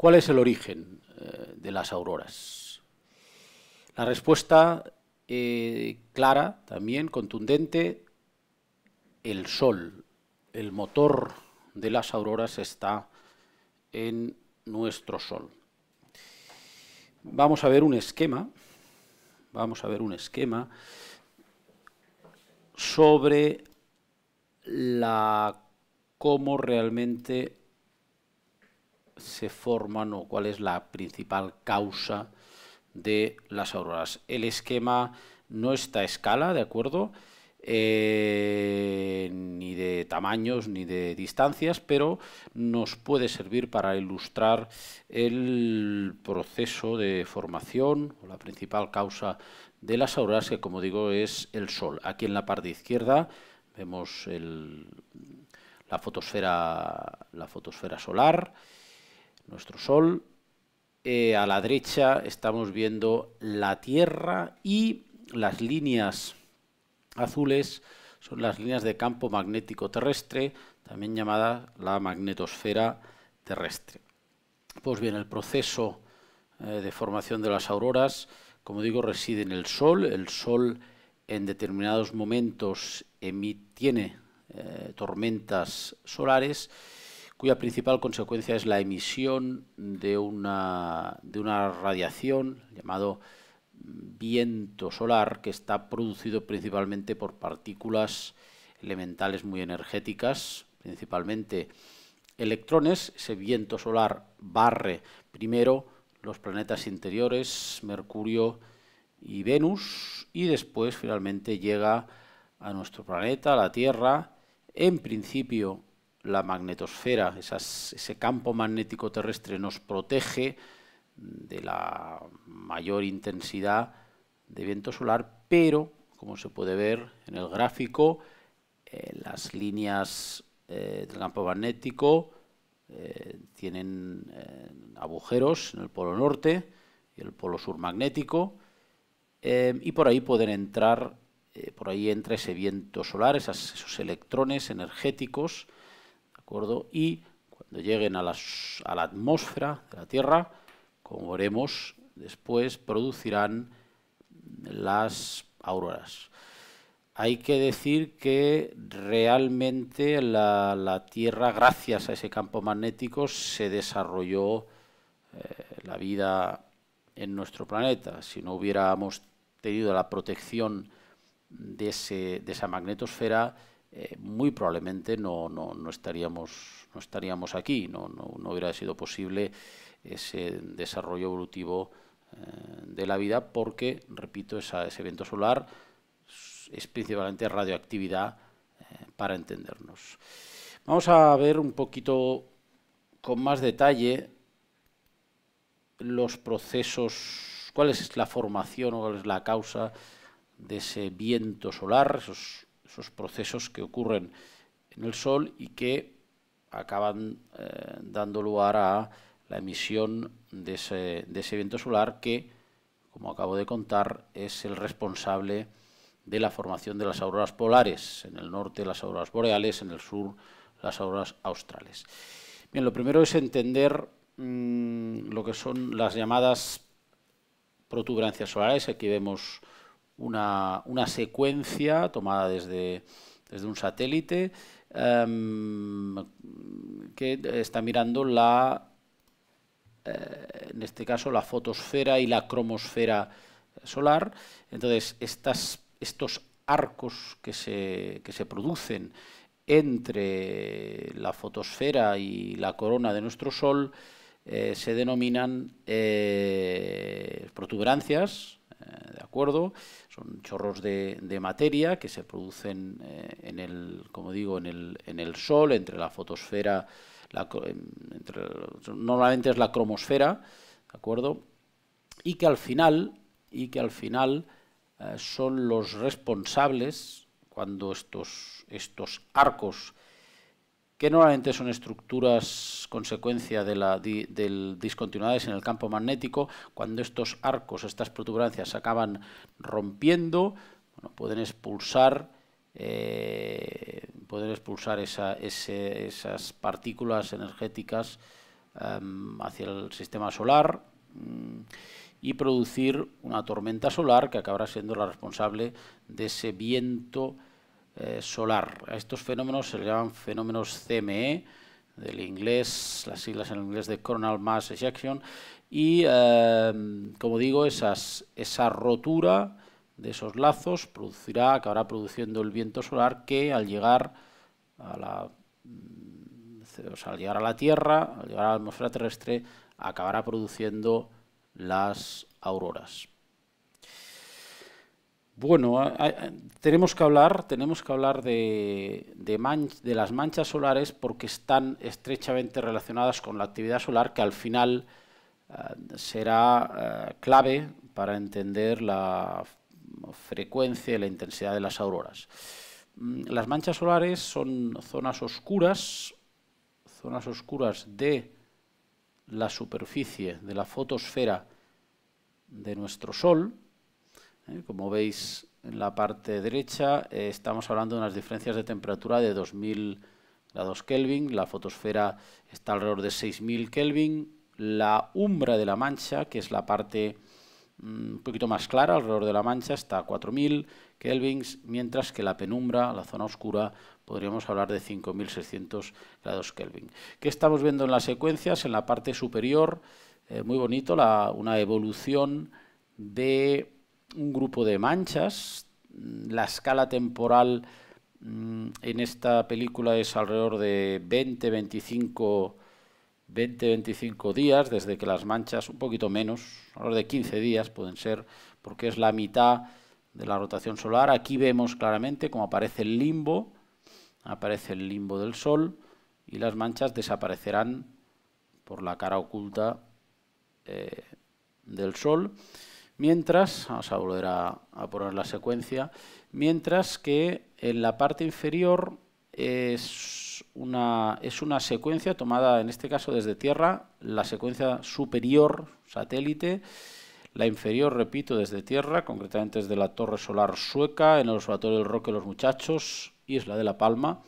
¿Cuál es el origen eh, de las auroras? La respuesta eh, clara, también contundente, el sol, el motor de las auroras está en nuestro sol. Vamos a ver un esquema, vamos a ver un esquema sobre la cómo realmente se forman o cuál es la principal causa de las auroras. El esquema no está a escala, ¿de acuerdo? Eh, ni de tamaños ni de distancias, pero nos puede servir para ilustrar el proceso de formación o la principal causa de las auroras, que como digo es el Sol. Aquí en la parte izquierda vemos el, la, fotosfera, la fotosfera solar nuestro Sol. Eh, a la derecha estamos viendo la Tierra y las líneas azules son las líneas de campo magnético terrestre, también llamada la magnetosfera terrestre. Pues bien, el proceso eh, de formación de las auroras, como digo, reside en el Sol. El Sol en determinados momentos tiene eh, tormentas solares cuya principal consecuencia es la emisión de una, de una radiación llamado mm, viento solar que está producido principalmente por partículas elementales muy energéticas, principalmente electrones. Ese viento solar barre primero los planetas interiores, Mercurio y Venus, y después finalmente llega a nuestro planeta, la Tierra, en principio la magnetosfera, ese campo magnético terrestre nos protege de la mayor intensidad de viento solar, pero, como se puede ver en el gráfico, eh, las líneas eh, del campo magnético eh, tienen agujeros en el polo norte y el polo sur magnético, y por ahí pueden entrar, por ahí entra ese viento solar, esos electrones energéticos, y cuando lleguen a, la atmósfera de la Tierra, como veremos después, producirán las auroras. Hay que decir que realmente la, Tierra, gracias a ese campo magnético, se desarrolló eh, la vida en nuestro planeta. Si no hubiéramos tenido la protección de esa magnetosfera, eh, muy probablemente no, no, estaríamos, no estaríamos aquí, no, no, hubiera sido posible ese desarrollo evolutivo eh, de la vida porque, repito, ese viento solar es principalmente radioactividad eh, para entendernos. Vamos a ver un poquito con más detalle los procesos, cuál es la formación o cuál es la causa de ese viento solar, esos esos procesos que ocurren en el Sol y que acaban eh, dando lugar a la emisión de ese, de viento solar que, como acabo de contar, es el responsable de la formación de las auroras polares, en el norte las auroras boreales, en el sur las auroras australes. Bien, lo primero es entender mm, lo que son las llamadas protuberancias solares, aquí vemos una, secuencia tomada desde, un satélite em, que está mirando la, eh, en este caso, la fotosfera y la cromosfera solar. Entonces, estos arcos que se, que se producen entre la fotosfera y la corona de nuestro Sol eh, se denominan eh, protuberancias eh, ¿de acuerdo? Son chorros de, materia que se producen eh, en el, como digo, en el, en el Sol, entre la fotosfera, entre, normalmente es la cromosfera, ¿de acuerdo? Y que al final, y que al final eh, son los responsables, cuando estos, estos arcos que normalmente son estructuras consecuencia de discontinuidades en el campo magnético, cuando estos arcos, estas protuberancias se acaban rompiendo, pueden expulsar eh, expulsar esas partículas energéticas em, hacia el sistema solar mm, y producir una tormenta solar que acabará siendo la responsable de ese viento eh, solar. A estos fenómenos se le llaman fenómenos CME, del inglés, las siglas en inglés de Coronal Mass Ejection, y eh, como digo, esa rotura de esos lazos producirá, acabará produciendo el viento solar que al llegar a la, al llegar a la Tierra, al llegar a la atmósfera terrestre, acabará produciendo las auroras. Bueno, tenemos que hablar, tenemos que hablar de, las manchas solares porque están estrechamente relacionadas con la actividad solar que al final eh, será eh, clave para entender la frecuencia y la intensidad de las auroras. Mm, las manchas solares son zonas oscuras, zonas oscuras de la superficie de la fotosfera de nuestro Sol, ¿eh? Como veis en la parte derecha, eh, estamos hablando de unas diferencias de temperatura de 2000 grados Kelvin, la fotosfera está alrededor de 6000 Kelvin, la umbra de la mancha, que es la parte mm, un poquito más clara alrededor de la mancha, está a 4000 Kelvin, mientras que la penumbra, la zona oscura, podríamos hablar de 5600 grados Kelvin. ¿Qué estamos viendo en las secuencias? En la parte superior, eh, muy bonito, una evolución de un grupo de manchas. La escala temporal mm, en esta película es alrededor de 20, 25, 20, 25 días, desde que las manchas, un poquito menos, alrededor de 15 días pueden ser, porque es la mitad de la rotación solar. Aquí vemos claramente cómo aparece el limbo, aparece el limbo del Sol y las manchas desaparecerán por la cara oculta eh, del Sol. Mientras, vamos a volver a, poner la secuencia, mientras que en la parte inferior es una, es una secuencia tomada, en este caso desde Tierra, la secuencia superior satélite, la inferior, repito, desde Tierra, concretamente desde la Torre Solar Sueca, en el Observatorio del Roque Los Muchachos, y es la de la Palma.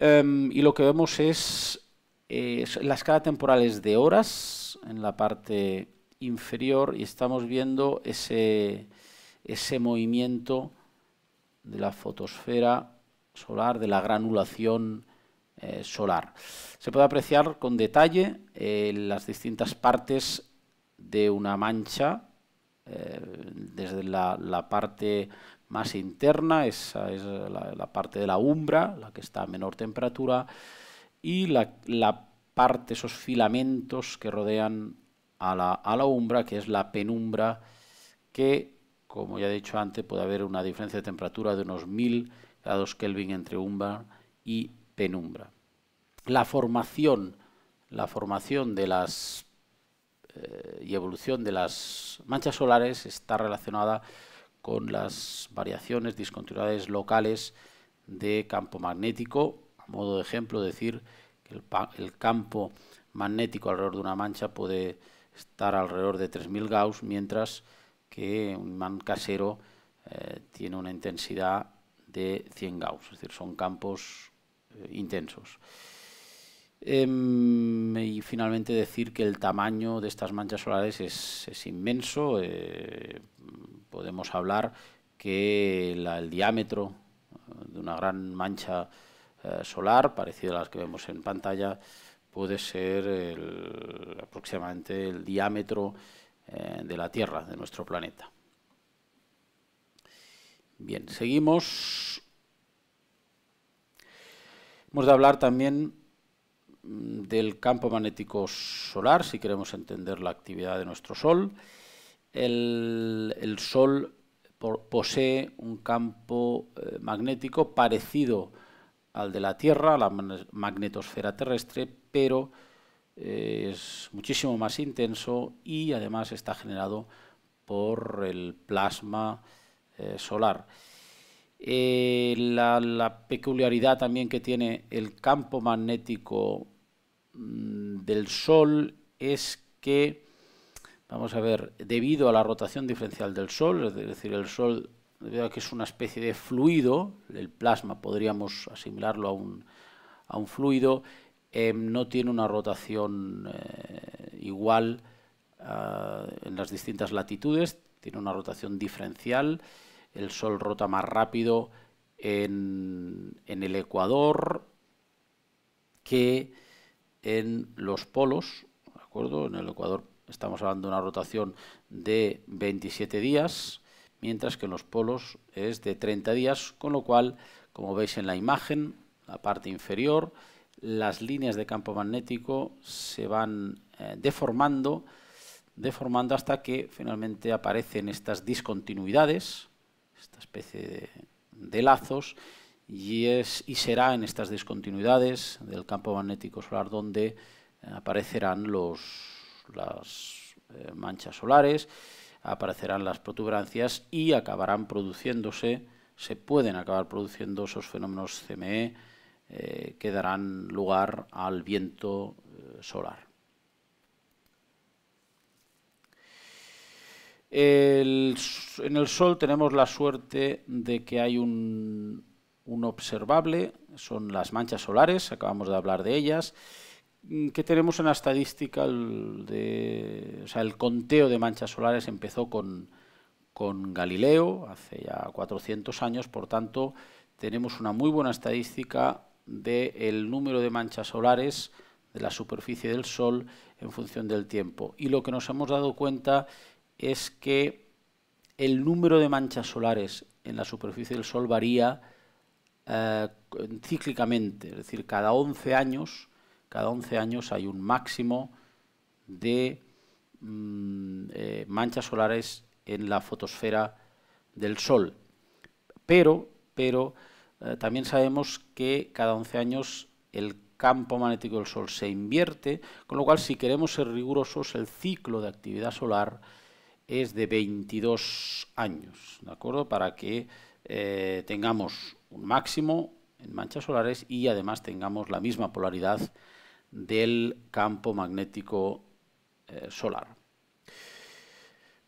Em, y lo que vemos es, la las escala temporales de horas en la parte inferior y estamos viendo ese, ese movimiento de la fotosfera solar, de la granulación eh, solar. Se puede apreciar con detalle eh, las distintas partes de una mancha, eh, desde la, parte más interna, esa es la, parte de la umbra, la que está a menor temperatura, y la, la parte, esos filamentos que rodean a la, umbra, que es la penumbra, que, como ya he dicho antes, puede haber una diferencia de temperatura de unos 1000 grados Kelvin entre umbra y penumbra. La formación, la formación de las eh, y evolución de las manchas solares está relacionada con las variaciones, discontinuidades locales de campo magnético. A modo de ejemplo, decir que el campo magnético alrededor de una mancha puede estar alrededor de 3000 Gauss, mientras que un imán casero eh, tiene una intensidad de 100 Gauss, es decir, son campos eh, intensos. Em, y finalmente decir que el tamaño de estas manchas solares es, inmenso, eh, podemos hablar que el diámetro de una gran mancha solar, parecida a las que vemos en pantalla, puede ser aproximadamente el diámetro eh, de la Tierra, de nuestro planeta. Bien, seguimos. Hemos de hablar también mm, del campo magnético solar, si queremos entender la actividad de nuestro Sol. El, el Sol posee un campo eh, magnético parecido al de la Tierra, la magnetosfera terrestre, pero eh, es muchísimo más intenso y además está generado por el plasma eh, solar. Eh, la, peculiaridad también que tiene el campo magnético mm, del Sol es que, vamos a ver, debido a la rotación diferencial del Sol, es decir, el Sol, debido a que es una especie de fluido, el plasma podríamos asimilarlo a un, a un fluido, Em, no tiene una rotación eh, igual ah, en las distintas latitudes, tiene una rotación diferencial. El Sol rota más rápido en, el Ecuador que en los polos, En el Ecuador estamos hablando de una rotación de 27 días, mientras que en los polos es de 30 días, con lo cual, como veis en la imagen, la parte inferior, las líneas de campo magnético se van eh, deformando, deformando hasta que finalmente aparecen estas discontinuidades, esta especie de, lazos, y, es, y será en estas discontinuidades del campo magnético solar donde eh, aparecerán las eh, manchas solares, aparecerán las protuberancias y acabarán produciéndose, se pueden acabar produciendo esos fenómenos CME, eh, que darán lugar al viento eh, solar. en el Sol tenemos la suerte de que hay un, observable, son las manchas solares, acabamos de hablar de ellas, mm, que tenemos una estadística o sea, el conteo de manchas solares empezó con, con, Galileo hace ya 400 años, por tanto tenemos una muy buena estadística del número de manchas solares de la superficie del Sol en función del tiempo. Y lo que nos hemos dado cuenta es que el número de manchas solares en la superficie del Sol varía eh, cíclicamente, es decir, cada 11 años, cada 11 años hay un máximo de mm, eh, manchas solares en la fotosfera del Sol. Pero, pero eh, también sabemos que cada 11 años el campo magnético del Sol se invierte, con lo cual si queremos ser rigurosos, el ciclo de actividad solar es de 22 años, ¿de acuerdo? Para que eh, tengamos un máximo en manchas solares y además tengamos la misma polaridad del campo magnético eh, solar.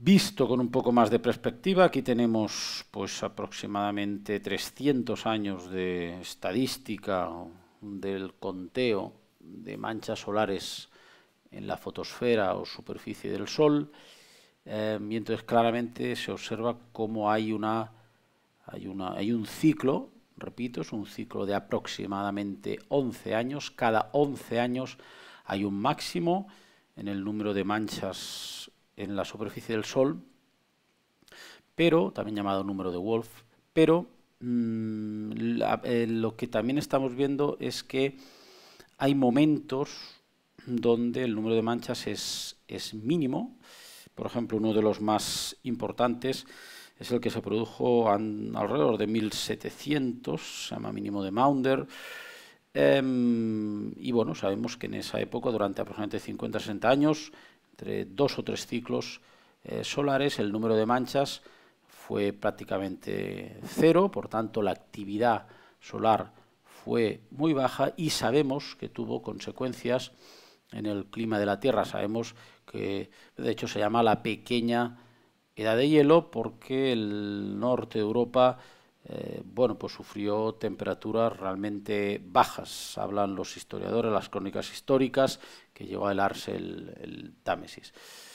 Visto con un poco más de perspectiva, aquí tenemos pues aproximadamente 300 años de estadística del conteo de manchas solares en la fotosfera o superficie del Sol, eh, mientras claramente se observa cómo hay una, hay una, hay un ciclo, repito, es un ciclo de aproximadamente 11 años, cada 11 años hay un máximo en el número de manchas en la superficie del Sol, pero, también llamado número de Wolf, pero mm, eh, lo que también estamos viendo es que hay momentos donde el número de manchas es, es mínimo. Por ejemplo, uno de los más importantes es el que se produjo alrededor de 1700, se llama mínimo de Maunder, Em, y bueno, sabemos que en esa época, durante aproximadamente 50-60 años, entre dos o tres ciclos eh, solares, el número de manchas fue prácticamente cero, por tanto la actividad solar fue muy baja y sabemos que tuvo consecuencias en el clima de la Tierra. Sabemos que de hecho se llama la pequeña edad de hielo porque el norte de Europa eh, bueno, pues sufrió temperaturas realmente bajas, hablan los historiadores, las crónicas históricas, que llegó a helarse el, Támesis.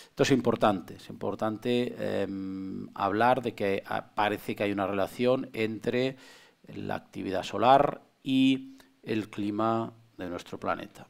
Esto es importante, es importante em, hablar de que ah, parece que hay una relación entre la actividad solar y el clima de nuestro planeta.